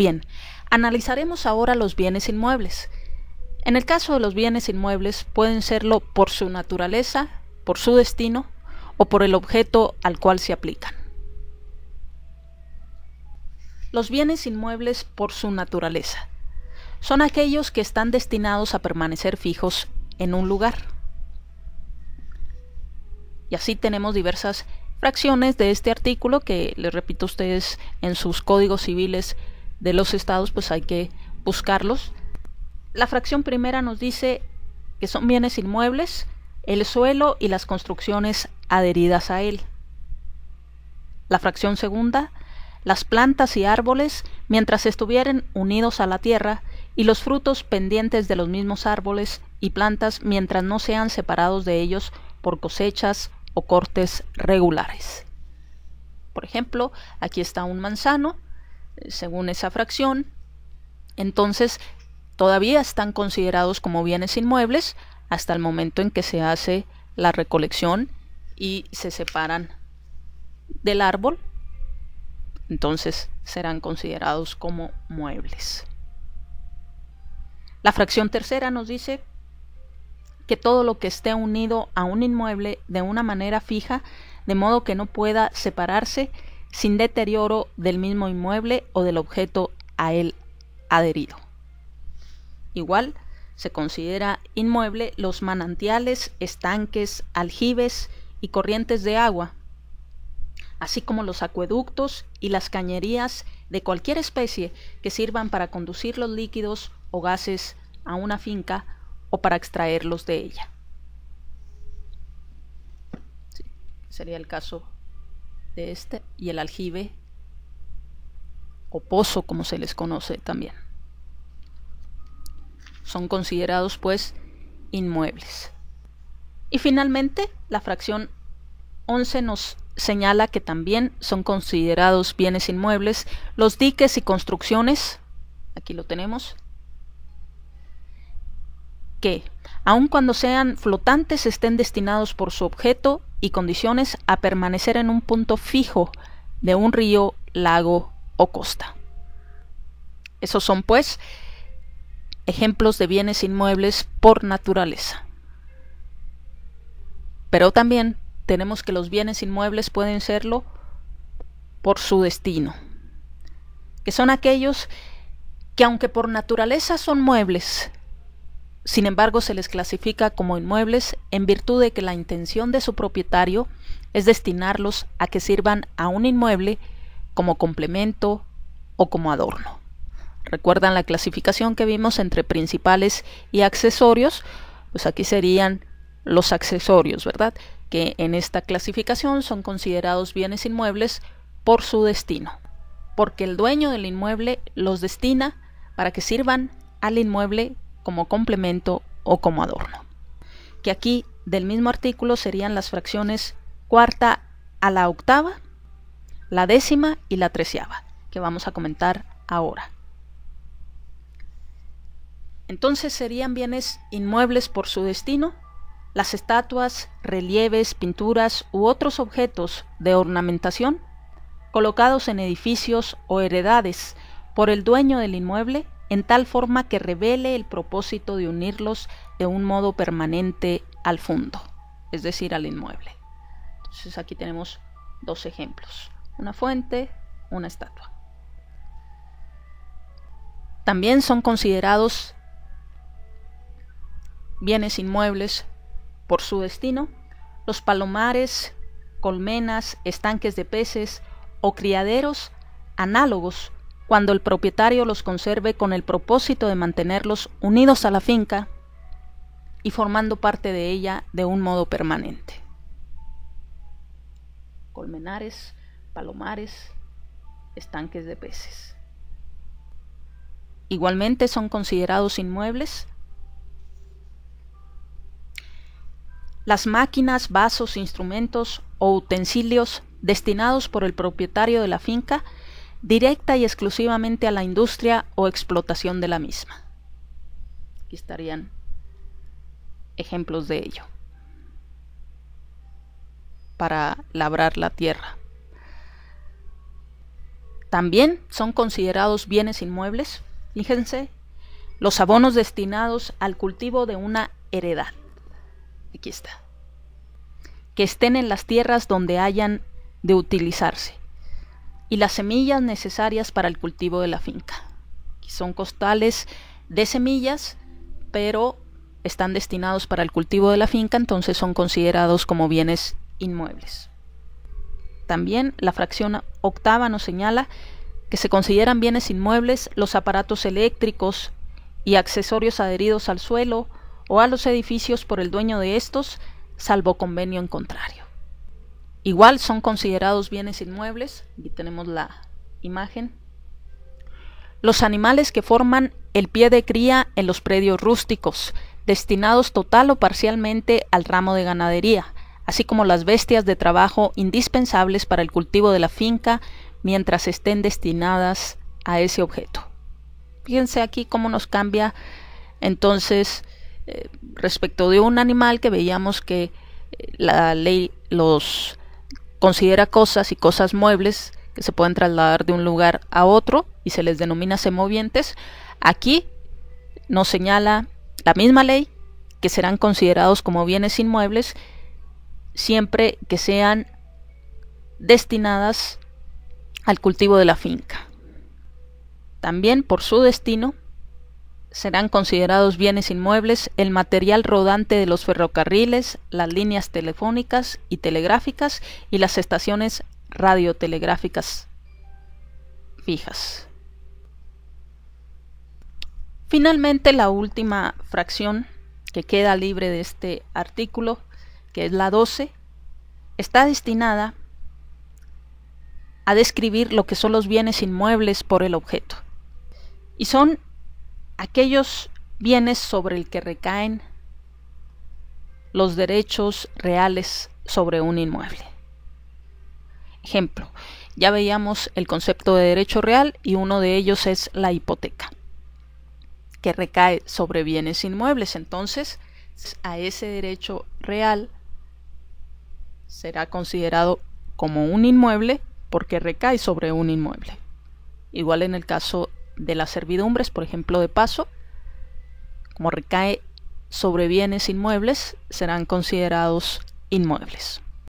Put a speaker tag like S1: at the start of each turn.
S1: Bien, analizaremos ahora los bienes inmuebles. En el caso de los bienes inmuebles pueden serlo por su naturaleza, por su destino o por el objeto al cual se aplican. Los bienes inmuebles por su naturaleza son aquellos que están destinados a permanecer fijos en un lugar. Y así tenemos diversas fracciones de este artículo que, les repito a ustedes, en sus códigos civiles de los estados, pues hay que buscarlos. La fracción primera nos dice que son bienes inmuebles, el suelo y las construcciones adheridas a él. La fracción segunda, las plantas y árboles mientras estuvieren unidos a la tierra y los frutos pendientes de los mismos árboles y plantas mientras no sean separados de ellos por cosechas o cortes regulares. Por ejemplo, aquí está un manzano, según esa fracción, entonces todavía están considerados como bienes inmuebles hasta el momento en que se hace la recolección y se separan del árbol, entonces serán considerados como muebles. La fracción tercera nos dice que todo lo que esté unido a un inmueble de una manera fija, de modo que no pueda separarse, sin deterioro del mismo inmueble o del objeto a él adherido. Igual, se considera inmueble los manantiales, estanques, aljibes y corrientes de agua, así como los acueductos y las cañerías de cualquier especie que sirvan para conducir los líquidos o gases a una finca o para extraerlos de ella. sería el caso de este y el aljibe o pozo como se les conoce también. Son considerados pues inmuebles. Y finalmente, la fracción 11 nos señala que también son considerados bienes inmuebles los diques y construcciones, aquí lo tenemos, que, aun cuando sean flotantes, estén destinados por su objeto y condiciones a permanecer en un punto fijo de un río, lago o costa. Esos son, pues, ejemplos de bienes inmuebles por naturaleza. Pero también tenemos que los bienes inmuebles pueden serlo por su destino, que son aquellos que aunque por naturaleza son muebles, sin embargo, se les clasifica como inmuebles en virtud de que la intención de su propietario es destinarlos a que sirvan a un inmueble como complemento o como adorno. ¿Recuerdan la clasificación que vimos entre principales y accesorios? Pues aquí serían los accesorios, ¿verdad? Que en esta clasificación son considerados bienes inmuebles por su destino, porque el dueño del inmueble los destina para que sirvan al inmueble como complemento o como adorno. Que aquí del mismo artículo serían las fracciones cuarta a la octava, la décima y la treceava, que vamos a comentar ahora. Entonces serían bienes inmuebles por su destino las estatuas, relieves, pinturas u otros objetos de ornamentación colocados en edificios o heredades por el dueño del inmueble en tal forma que revele el propósito de unirlos de un modo permanente al fondo, es decir, al inmueble. Entonces aquí tenemos dos ejemplos, una fuente, una estatua. También son considerados bienes inmuebles por su destino los palomares, colmenas, estanques de peces o criaderos análogos cuando el propietario los conserve con el propósito de mantenerlos unidos a la finca y formando parte de ella de un modo permanente. Colmenares, palomares, estanques de peces. Igualmente son considerados inmuebles las máquinas, vasos, instrumentos o utensilios destinados por el propietario de la finca directa y exclusivamente a la industria o explotación de la misma. Aquí estarían ejemplos de ello para labrar la tierra. También son considerados bienes inmuebles, fíjense, los abonos destinados al cultivo de una heredad. Aquí está. Que estén en las tierras donde hayan de utilizarse y las semillas necesarias para el cultivo de la finca. Son costales de semillas, pero están destinados para el cultivo de la finca, entonces son considerados como bienes inmuebles. También la fracción octava nos señala que se consideran bienes inmuebles los aparatos eléctricos y accesorios adheridos al suelo o a los edificios por el dueño de estos, salvo convenio en contrario. Igual son considerados bienes inmuebles, y tenemos la imagen. Los animales que forman el pie de cría en los predios rústicos, destinados total o parcialmente al ramo de ganadería, así como las bestias de trabajo indispensables para el cultivo de la finca mientras estén destinadas a ese objeto. Fíjense aquí cómo nos cambia entonces eh, respecto de un animal que veíamos que eh, la ley los considera cosas y cosas muebles que se pueden trasladar de un lugar a otro y se les denomina semovientes, aquí nos señala la misma ley que serán considerados como bienes inmuebles siempre que sean destinadas al cultivo de la finca. También por su destino serán considerados bienes inmuebles el material rodante de los ferrocarriles, las líneas telefónicas y telegráficas y las estaciones radiotelegráficas fijas. Finalmente, la última fracción que queda libre de este artículo, que es la 12, está destinada a describir lo que son los bienes inmuebles por el objeto. Y son aquellos bienes sobre el que recaen los derechos reales sobre un inmueble. Ejemplo, ya veíamos el concepto de derecho real y uno de ellos es la hipoteca, que recae sobre bienes inmuebles. Entonces, a ese derecho real será considerado como un inmueble porque recae sobre un inmueble. Igual en el caso de las servidumbres, por ejemplo, de paso, como recae sobre bienes inmuebles, serán considerados inmuebles.